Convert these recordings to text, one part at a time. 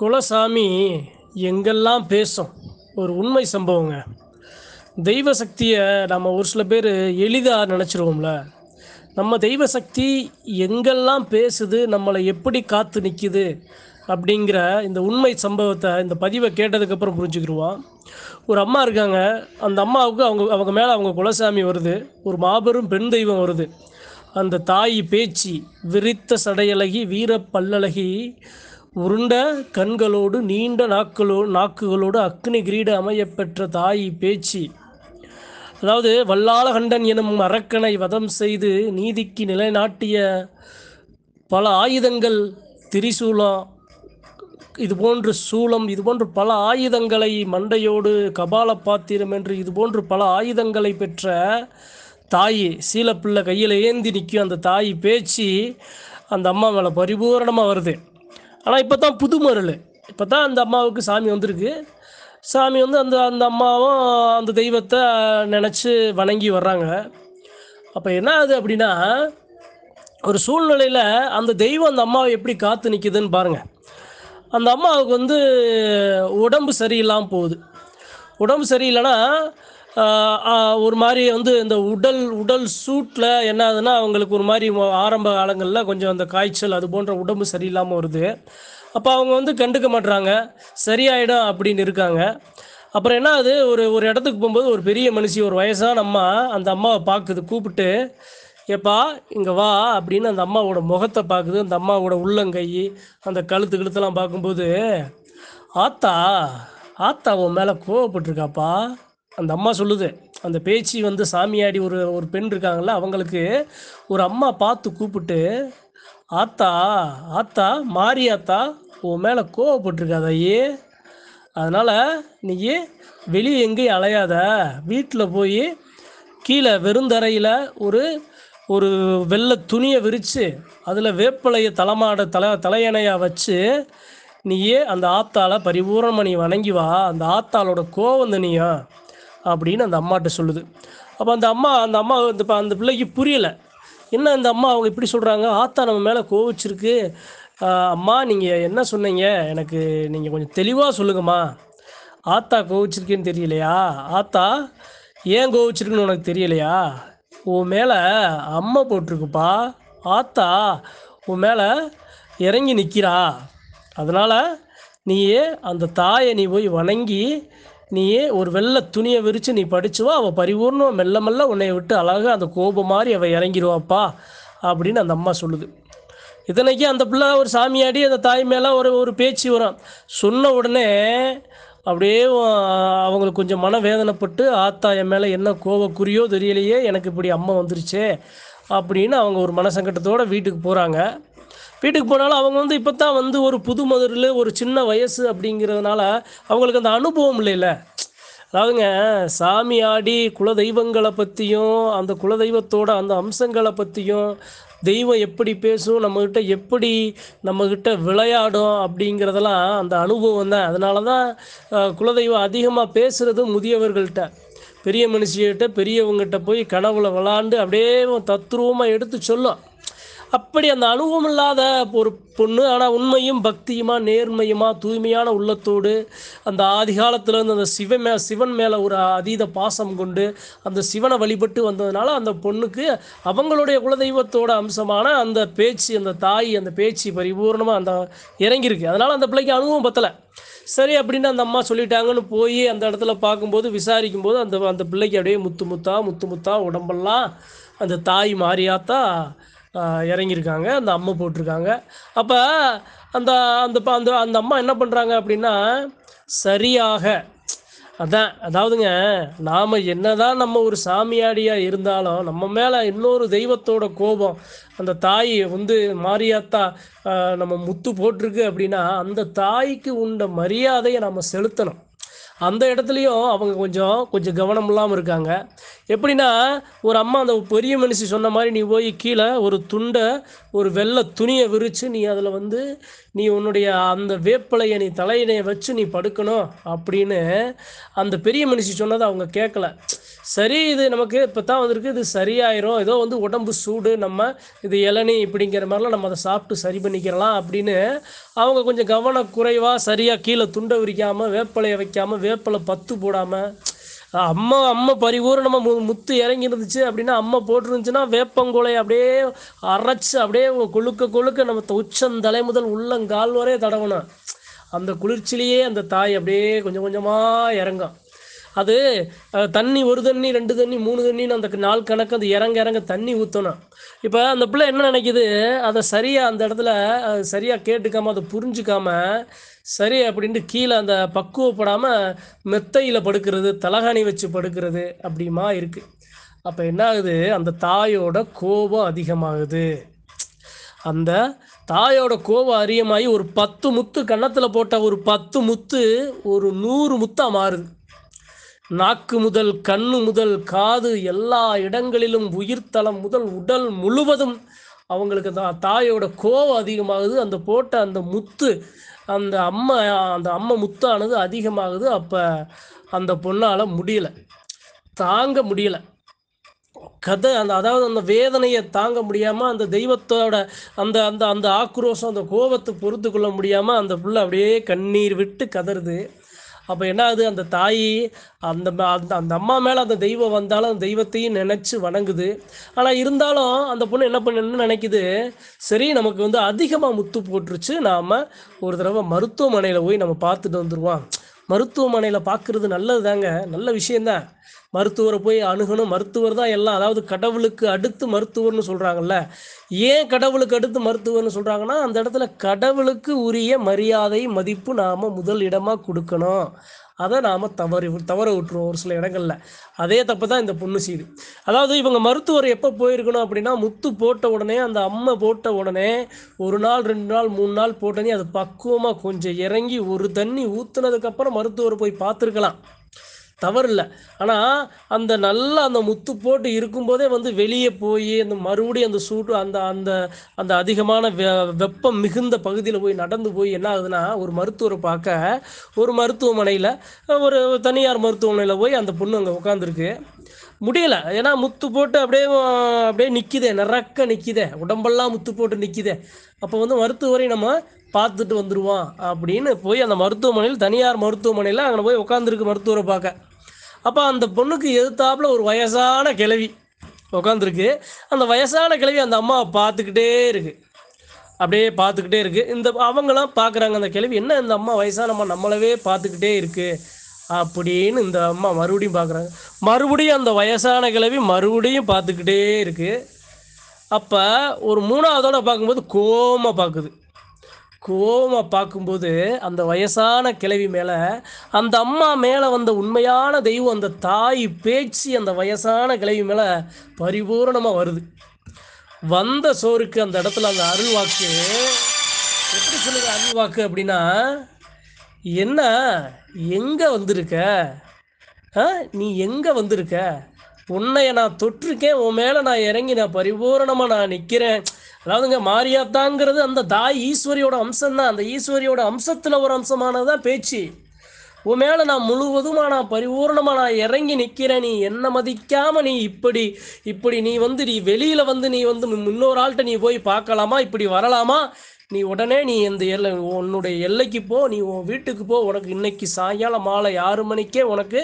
குலசாமி எங்கெல்லாம் பேசும் ஒரு உண்மை சம்பவங்க தெய்வ சக்தியை நம்ம ஒரு சில பேர் எளிதாக நினச்சிருவோம்ல நம்ம தெய்வ சக்தி எங்கெல்லாம் பேசுது நம்மளை எப்படி காத்து நிற்கிது அப்படிங்கிற இந்த உண்மை சம்பவத்தை இந்த பதிவை கேட்டதுக்கப்புறம் புரிஞ்சுக்கிடுவோம் ஒரு அம்மா இருக்காங்க அந்த அம்மாவுக்கு அவங்க அவங்க மேலே அவங்க குலசாமி வருது ஒரு மாபெரும் பெண் தெய்வம் வருது அந்த தாய் பேச்சு விரித்த சடையழகி வீர பல்லழகி உருண்ட கண்களோடு நீண்ட நாக்களோ நாக்குகளோடு அக்னி கிரீட அமையப்பெற்ற தாய் பேச்சு அதாவது வல்லாளகண்டன் எனும் அரக்கனை வதம் செய்து நீதிக்கு நிலைநாட்டிய பல ஆயுதங்கள் திரிசூலம் இது போன்று சூளம் இது போன்று பல ஆயுதங்களை மண்டையோடு கபால பாத்திரம் என்று இது போன்று பல ஆயுதங்களை பெற்ற தாய் சீலப்பிள்ளை கையில் ஏந்தி நிற்கும் அந்த தாய் பேச்சு அந்த அம்மா மேலே பரிபூரணமாக வருது ஆனால் இப்போ தான் புது மருள் இப்போ தான் அந்த அம்மாவுக்கு சாமி வந்திருக்கு சாமி வந்து அந்த அந்த அம்மாவும் அந்த தெய்வத்தை நினச்சி வணங்கி வர்றாங்க அப்போ என்ன ஆகுது அப்படின்னா ஒரு சூழ்நிலையில் அந்த தெய்வம் அந்த அம்மாவை எப்படி காத்து நிற்கிதுன்னு பாருங்கள் அந்த அம்மாவுக்கு வந்து உடம்பு சரியில்லாமல் போகுது உடம்பு சரியில்லைன்னா ஒரு மாதிரி வந்து இந்த உடல் உடல் சூட்டில் என்ன ஆகுதுன்னா அவங்களுக்கு ஒரு மாதிரி ஆரம்ப காலங்களில் கொஞ்சம் அந்த காய்ச்சல் அது போன்ற உடம்பு சரியில்லாமல் வருது அப்போ அவங்க வந்து கண்டுக்க மாட்டுறாங்க சரியாயிடும் அப்படின்னு இருக்காங்க அப்புறம் என்ன அது ஒரு ஒரு இடத்துக்கு போகும்போது ஒரு பெரிய மனுஷி ஒரு வயசான அம்மா அந்த அம்மாவை பார்க்குது கூப்பிட்டு ஏப்பா இங்கே வா அப்படின்னு அந்த அம்மாவோட முகத்தை பார்க்குது அந்த அம்மாவோட உள்ளங்கை அந்த கழுத்து கழுத்தெல்லாம் பார்க்கும்போது ஆத்தா ஆத்தா உன் மேலே கோவப்பட்டிருக்காப்பா அந்த அம்மா சொல்லுது அந்த பேச்சு வந்து சாமியாடி ஒரு ஒரு பெண் இருக்காங்கள அவங்களுக்கு ஒரு அம்மா பார்த்து கூப்பிட்டு ஆத்தா ஆத்தா மாரி ஆத்தா உன் மேலே கோவப்பட்டிருக்காத ஐயே அதனால் நீ வெளியே எங்கேயும் அலையாத வீட்டில் போய் கீழே வெறுந்தரையில் ஒரு ஒரு வெள்ளை துணியை விரித்து அதில் வேப்பலையை தலைமாட தலை தலையணையாக வச்சு நீயே அந்த ஆத்தாவை பரிபூரணமாக நீ வணங்கி வா அந்த ஆத்தாளோட கோவம் தனியா அப்படின்னு அந்த அம்மாட்ட சொல்லுது அப்போ அந்த அம்மா அந்த அம்மா அந்த அந்த பிள்ளைக்கு புரியலை என்ன அந்த அம்மா அவங்க இப்படி சொல்கிறாங்க ஆத்தா நம்ம மேலே கோவிச்சிருக்கு அம்மா நீங்கள் என்ன சொன்னீங்க எனக்கு நீங்கள் கொஞ்சம் தெளிவாக சொல்லுங்கம்மா ஆத்தா கோவிச்சிருக்கேன்னு தெரியலையா ஆத்தா ஏன் கோவிச்சிருக்குன்னு உனக்கு தெரியலையா உன் மேலே அம்மா போட்டிருக்குப்பா ஆத்தா உன் மேலே இறங்கி நிற்கிறா அதனால் நீ அந்த தாயை நீ போய் வணங்கி நீயே ஒரு வெள்ளை துணியை விரித்து நீ படிச்சுவா அவள் பரிபூர்ணம் மெல்ல மெல்ல உன்னை விட்டு அழகாக அந்த கோபம் மாதிரி அவள் இறங்கிடுவாப்பா அப்படின்னு அந்த அம்மா சொல்லுது இத்தனைக்கு அந்த பிள்ளை ஒரு சாமியாடி அந்த தாய் மேலே ஒரு ஒரு பேச்சு வரும் சொன்ன உடனே அப்படியே அவங்களுக்கு கொஞ்சம் மனவேதனைப்பட்டு ஆத்தா என் மேலே என்ன கோவக்குறியோ தெரியலையே எனக்கு இப்படி அம்மா வந்துருச்சே அப்படின்னு அவங்க ஒரு மனசங்கட்டத்தோடு வீட்டுக்கு போகிறாங்க வீட்டுக்கு போனாலும் அவங்க வந்து இப்போ தான் வந்து ஒரு புது மதுரில் ஒரு சின்ன வயசு அப்படிங்கிறதுனால அவங்களுக்கு அந்த அனுபவம் இல்லைல்ல அதாவதுங்க சாமி ஆடி குலதெய்வங்களை பற்றியும் அந்த குலதெய்வத்தோட அந்த அம்சங்களை பற்றியும் தெய்வம் எப்படி பேசும் நம்மக்கிட்ட எப்படி நம்மக்கிட்ட விளையாடும் அப்படிங்கிறதெல்லாம் அந்த அனுபவம் தான் அதனால தான் குலதெய்வம் அதிகமாக பேசுகிறது முதியவர்கள்ட்ட பெரிய மனுஷிகிட்ட பெரியவங்ககிட்ட போய் கனவுல விளாண்டு அப்படியே தத்ரூபமாக எடுத்து சொல்லும் அப்படி அந்த அனுபவம் இல்லாத ஒரு பொண்ணு ஆனால் உண்மையும் பக்தியுமா நேர்மையுமா தூய்மையான உள்ளத்தோடு அந்த ஆதிகாலத்திலேருந்து அந்த சிவ மே சிவன் மேலே ஒரு அதீத பாசம் கொண்டு அந்த சிவனை வழிபட்டு வந்ததுனால அந்த பொண்ணுக்கு அவங்களுடைய குலதெய்வத்தோட அம்சமான அந்த பேச்சு அந்த தாய் அந்த பேச்சு பரிபூர்ணமாக அந்த இறங்கியிருக்கு அதனால் அந்த பிள்ளைக்கு அனுபவம் பத்தலை சரி அப்படின்னு அந்த அம்மா சொல்லிட்டாங்கன்னு போய் அந்த இடத்துல பார்க்கும்போது விசாரிக்கும் போது அந்த அந்த பிள்ளைக்கு அப்படியே முத்து முத்தா முத்து முத்தா உடம்பெல்லாம் அந்த தாய் மாறியாத்தா இறங்கியிருக்காங்க அந்த அம்மை போட்டிருக்காங்க அப்போ அந்த அந்த அந்த அந்த அம்மா என்ன பண்ணுறாங்க அப்படின்னா சரியாக அதான் அதாவதுங்க நாம் என்னதான் நம்ம ஒரு சாமியாடியாக இருந்தாலும் நம்ம மேலே இன்னொரு தெய்வத்தோட கோபம் அந்த தாய் வந்து மாரியாத்தா நம்ம முத்து போட்டிருக்கு அப்படின்னா அந்த தாய்க்கு உண்ட மரியாதையை நம்ம செலுத்தணும் அந்த இடத்துலையும் அவங்க கொஞ்சம் கொஞ்சம் கவனம் இல்லாமல் இருக்காங்க எப்படின்னா ஒரு அம்மா அந்த பெரிய மனுஷி சொன்ன மாதிரி நீ போய் கீழே ஒரு துண்டை ஒரு வெள்ளை துணியை விரித்து நீ அதில் வந்து நீ உன்னுடைய அந்த வேப்பிலையை நீ தலையினையை வச்சு நீ படுக்கணும் அப்படின்னு அந்த பெரிய மனுஷி சொன்னதை அவங்க கேட்கல சரி இது நமக்கு இப்போ தான் வந்திருக்கு இது சரியாயிரும் ஏதோ வந்து உடம்பு சூடு நம்ம இது இளநி இப்படிங்கிற மாதிரிலாம் நம்ம அதை சாப்பிட்டு சரி பண்ணிக்கிறலாம் அப்படின்னு அவங்க கொஞ்சம் கவனக்குறைவாக சரியாக கீழே துண்டை விரிக்காமல் வேப்பலையை வைக்காமல் வேப்பலை பத்து போடாமல் அம்மா அம்மா நம்ம மு முத்து இறங்கி இருந்துச்சு அப்படின்னா அம்மா போட்டிருந்துச்சுன்னா வேப்பங்கோலை அப்படியே அரைச்சி அப்படியே கொழுக்க கொழுக்க நம்ம உச்சம் தலை முதல் உள்ளங்கால் வரையே தடவணும் அந்த குளிர்ச்சியிலேயே அந்த தாய் அப்படியே கொஞ்சம் கொஞ்சமாக இறங்கும் அது தண்ணி ஒரு தண்ணி ரெண்டு தண்ணி மூணு தண்ணின்னு அந்த நாள் கணக்கு அந்த இறங்க இறங்க தண்ணி ஊற்றணும் இப்போ அந்த பிள்ளை என்ன நினைக்குது அதை சரியாக அந்த இடத்துல சரியாக கேட்டுக்காம அதை புரிஞ்சுக்காம சரி அப்படின்ட்டு கீழே அந்த பக்குவப்படாமல் மெத்தையில் படுக்கிறது தலகாணி வச்சு படுக்கிறது அப்படிமா இருக்குது அப்போ என்ன ஆகுது அந்த தாயோட கோபம் அதிகமாகுது அந்த தாயோட கோபம் அதிகமாகி ஒரு பத்து முத்து கன்னத்தில் போட்ட ஒரு பத்து முத்து ஒரு நூறு முத்தாக மாறுது நாக்கு முதல் கண்ணு முதல் காது எல்லா இடங்களிலும் உயிர்த்தளம் முதல் உடல் முழுவதும் அவங்களுக்கு தான் தாயோட கோவம் அதிகமாகுது அந்த போட்ட அந்த முத்து அந்த அம்மா அந்த அம்மை முத்தானது அதிகமாகுது அப்போ அந்த பொண்ணால் முடியல தாங்க முடியல கதை அந்த அதாவது அந்த வேதனையை தாங்க முடியாமல் அந்த தெய்வத்தோட அந்த அந்த அந்த ஆக்ரோஷம் அந்த கோபத்தை பொறுத்து கொள்ள முடியாமல் அந்த புள்ள அப்படியே கண்ணீர் விட்டு கதறுது அப்போ என்ன ஆகுது அந்த தாய் அந்த அந்த அந்த அம்மா மேலே அந்த தெய்வம் வந்தாலும் அந்த தெய்வத்தையும் நினச்சி வணங்குது ஆனால் இருந்தாலும் அந்த பொண்ணு என்ன பண்ணணும்னு நினைக்குது சரி நமக்கு வந்து அதிகமாக முத்து போட்டுருச்சு நாம் ஒரு தடவை மருத்துவமனையில் போய் நம்ம பார்த்துட்டு வந்துடுவான் மருத்துவமனையில் பார்க்குறது நல்லது தாங்க நல்ல விஷயந்தான் மருத்துவரை போய் அணுகணும் மருத்துவர் தான் எல்லாம் அதாவது கடவுளுக்கு அடுத்து மருத்துவர்னு சொல்கிறாங்கல்ல ஏன் கடவுளுக்கு அடுத்து மருத்துவர்னு சொல்கிறாங்கன்னா அந்த இடத்துல கடவுளுக்கு உரிய மரியாதை மதிப்பு நாம் முதல் இடமாக கொடுக்கணும் அதை நாம் தவறி தவற விட்டுருவோம் ஒரு சில இடங்களில் அதே தப்பு தான் இந்த பொண்ணு செய்து அதாவது இவங்க மருத்துவர் எப்போ போயிருக்கணும் அப்படின்னா முத்து போட்ட உடனே அந்த அம்மை போட்ட உடனே ஒரு நாள் ரெண்டு நாள் மூணு நாள் போட்டோன்னே அது பக்குவமாக கொஞ்சம் இறங்கி ஒரு தண்ணி ஊற்றுனதுக்கப்புறம் மருத்துவர் போய் பார்த்துருக்கலாம் தவறில்லை ஆனால் அந்த நல்லா அந்த முத்து போட்டு இருக்கும்போதே வந்து வெளியே போய் அந்த மறுபடியும் அந்த சூடு அந்த அந்த அந்த அதிகமான வெ வெப்பம் மிகுந்த பகுதியில் போய் நடந்து போய் என்ன ஆகுதுன்னா ஒரு மருத்துவரை பார்க்க ஒரு மருத்துவமனையில் ஒரு தனியார் மருத்துவமனையில் போய் அந்த பொண்ணு அங்கே உட்காந்துருக்கு முடியலை ஏன்னா முத்து போட்டு அப்படியே அப்படியே நிற்கிதே நிறக்க நிற்கிதே உடம்பெல்லாம் முத்து போட்டு நிற்கிதே அப்போ வந்து மருத்துவரை நம்ம பார்த்துட்டு வந்துடுவோம் அப்படின்னு போய் அந்த மருத்துவமனையில் தனியார் மருத்துவமனையில் அங்கே போய் உட்காந்துருக்கு மருத்துவரை பார்க்க அப்போ அந்த பொண்ணுக்கு எதிர்த்தாப்புல ஒரு வயசான கிழவி உட்காந்துருக்கு அந்த வயசான கிழவி அந்த அம்மாவை பார்த்துக்கிட்டே இருக்குது அப்படியே பார்த்துக்கிட்டே இருக்குது இந்த அவங்களாம் பார்க்குறாங்க அந்த கிழவி என்ன இந்த அம்மா வயசான அம்மா நம்மளவே பார்த்துக்கிட்டே இருக்குது அப்படின்னு இந்த அம்மா மறுபடியும் பார்க்குறாங்க மறுபடியும் அந்த வயசான கிழவி மறுபடியும் பார்த்துக்கிட்டே இருக்குது அப்போ ஒரு மூணாவதோட பார்க்கும்போது கோமாக பார்க்குது கோவமாக பார்க்கும்போது அந்த வயசான கிழவி மேலே அந்த அம்மா மேலே வந்த உண்மையான தெய்வம் அந்த தாய் பேச்சு அந்த வயசான கிழவி மேலே பரிபூர்ணமாக வருது வந்த சோருக்கு அந்த இடத்துல அந்த அருள் வாக்கு எப்படி சொல்லுங்க அருள் வாக்கு அப்படின்னா என்ன எங்கே வந்திருக்க நீ எங்கே வந்திருக்க உன்னைய நான் தொற்றுக்கேன் உன் மேலே நான் இறங்கி நான் பரிபூரணமாக நான் நிற்கிறேன் அதாவதுங்க மாரியாத்தாங்கிறது அந்த தாய் ஈஸ்வரியோட அம்சம்தான் அந்த ஈஸ்வரியோட அம்சத்தில் ஒரு அம்சமானதுதான் பேச்சு உன் மேலே நான் முழுவதுமாக நான் பரிபூர்ணமாக நான் இறங்கி நிற்கிறேன் நீ என்ன மதிக்காமல் நீ இப்படி இப்படி நீ வந்து நீ வெளியில் வந்து நீ வந்து முன்னோராள்கிட்ட ஆள்கிட்ட நீ போய் பார்க்கலாமா இப்படி வரலாமா நீ உடனே நீ இந்த எல்லை உன்னுடைய எல்லைக்கு போ நீ உன் வீட்டுக்கு போ உனக்கு இன்னைக்கு சாயங்காலம் மாலை ஆறு மணிக்கே உனக்கு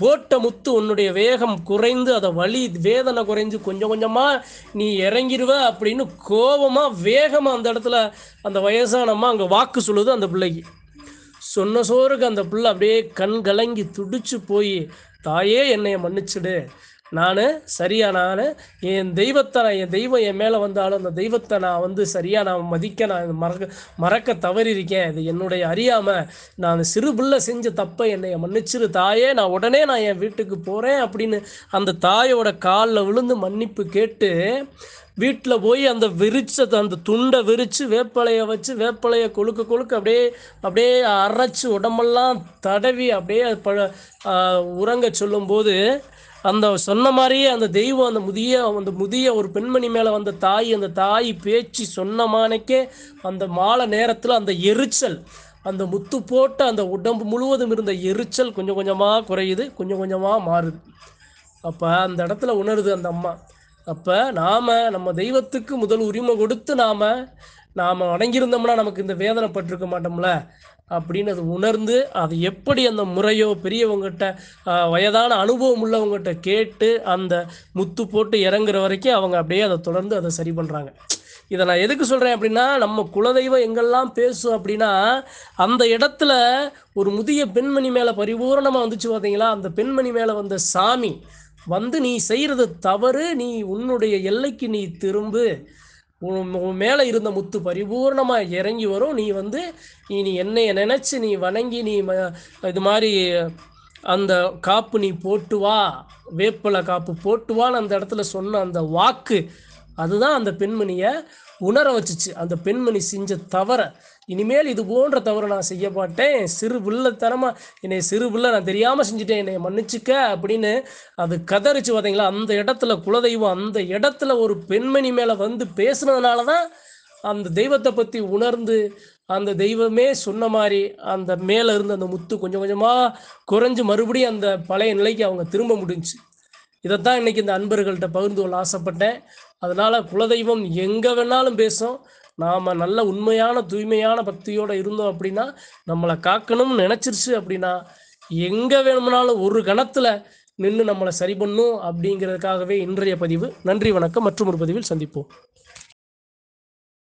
போட்ட முத்து உன்னுடைய வேகம் குறைந்து அதை வலி வேதனை குறைஞ்சு கொஞ்சம் கொஞ்சமாக நீ இறங்கிடுவ அப்படின்னு கோபமாக வேகமாக அந்த இடத்துல அந்த வயசானம்மா அங்கே வாக்கு சொல்லுது அந்த பிள்ளைக்கு சொன்ன சோறுக்கு அந்த பிள்ளை அப்படியே கண் கலங்கி துடிச்சு போய் தாயே என்னைய மன்னிச்சிடு நான் சரியாக நான் என் தெய்வத்தை நான் என் தெய்வம் என் மேலே வந்தாலும் அந்த தெய்வத்தை நான் வந்து சரியாக நான் மதிக்க நான் மறக்க மறக்க தவறியிருக்கேன் இது என்னுடைய அறியாமல் நான் சிறு பிள்ளை செஞ்ச தப்பை என்னை மன்னிச்சிரு தாயே நான் உடனே நான் என் வீட்டுக்கு போகிறேன் அப்படின்னு அந்த தாயோட காலில் விழுந்து மன்னிப்பு கேட்டு வீட்டில் போய் அந்த விரிச்ச அந்த துண்டை விரித்து வேப்பலையை வச்சு வேப்பலையை கொழுக்க கொழுக்க அப்படியே அப்படியே அரைச்சி உடம்பெல்லாம் தடவி அப்படியே ப உறங்க சொல்லும்போது அந்த சொன்ன மாதிரியே அந்த தெய்வம் அந்த முதிய அந்த முதிய ஒரு பெண்மணி மேலே வந்த தாய் அந்த தாய் பேச்சு சொன்ன மானைக்கே அந்த மாலை நேரத்தில் அந்த எரிச்சல் அந்த முத்து போட்ட அந்த உடம்பு முழுவதும் இருந்த எரிச்சல் கொஞ்சம் கொஞ்சமாக குறையுது கொஞ்சம் கொஞ்சமாக மாறுது அப்போ அந்த இடத்துல உணருது அந்த அம்மா அப்போ நாம் நம்ம தெய்வத்துக்கு முதல் உரிமை கொடுத்து நாம் நாம் அடங்கியிருந்தோம்னா நமக்கு இந்த வேதனை பட்டிருக்க மாட்டோம்ல அப்படின்னு அது உணர்ந்து அது எப்படி அந்த முறையோ பெரியவங்ககிட்ட வயதான அனுபவம் உள்ளவங்ககிட்ட கேட்டு அந்த முத்து போட்டு இறங்குற வரைக்கும் அவங்க அப்படியே அதை தொடர்ந்து அதை சரி பண்ணுறாங்க இதை நான் எதுக்கு சொல்கிறேன் அப்படின்னா நம்ம குலதெய்வம் எங்கெல்லாம் பேசும் அப்படின்னா அந்த இடத்துல ஒரு முதிய பெண்மணி மேலே பரிபூரணமாக வந்துச்சு பார்த்தீங்களா அந்த பெண்மணி மேலே வந்த சாமி வந்து நீ செய்கிறது தவறு நீ உன்னுடைய எல்லைக்கு நீ திரும்பு உன் மேலே இருந்த முத்து பரிபூர்ணமா இறங்கி வரும் நீ வந்து நீ நீ என்னைய நினச்சி நீ வணங்கி நீ இது மாதிரி அந்த காப்பு நீ போட்டு வா வேப்பில காப்பு போட்டுவான்னு அந்த இடத்துல சொன்ன அந்த வாக்கு அதுதான் அந்த பெண்மணியை உணர வச்சுச்சு அந்த பெண்மணி செஞ்ச தவற இனிமேல் இது போன்ற தவறு நான் செய்ய மாட்டேன் சிறு வில்லத்தனமாக என்னை சிறு புள்ள நான் தெரியாமல் செஞ்சுட்டேன் என்னை மன்னிச்சுக்க அப்படின்னு அது கதறிச்சு பார்த்தீங்களா அந்த இடத்துல குலதெய்வம் அந்த இடத்துல ஒரு பெண்மணி மேலே வந்து பேசுனதுனால தான் அந்த தெய்வத்தை பற்றி உணர்ந்து அந்த தெய்வமே சொன்ன மாதிரி அந்த மேலே இருந்து அந்த முத்து கொஞ்சம் கொஞ்சமாக குறைஞ்சு மறுபடியும் அந்த பழைய நிலைக்கு அவங்க திரும்ப முடிஞ்சு இதைத்தான் இன்றைக்கி இந்த அன்பர்கள்ட்ட பகிர்ந்து கொள்ள ஆசைப்பட்டேன் அதனால் குலதெய்வம் எங்கே வேணாலும் பேசும் நாம் நல்ல உண்மையான தூய்மையான பக்தியோடு இருந்தோம் அப்படின்னா நம்மளை காக்கணும்னு நினச்சிருச்சு அப்படின்னா எங்கே வேணும்னாலும் ஒரு கணத்தில் நின்று நம்மளை சரி பண்ணும் அப்படிங்கிறதுக்காகவே இன்றைய பதிவு நன்றி வணக்கம் மற்றும் ஒரு பதிவில் சந்திப்போம்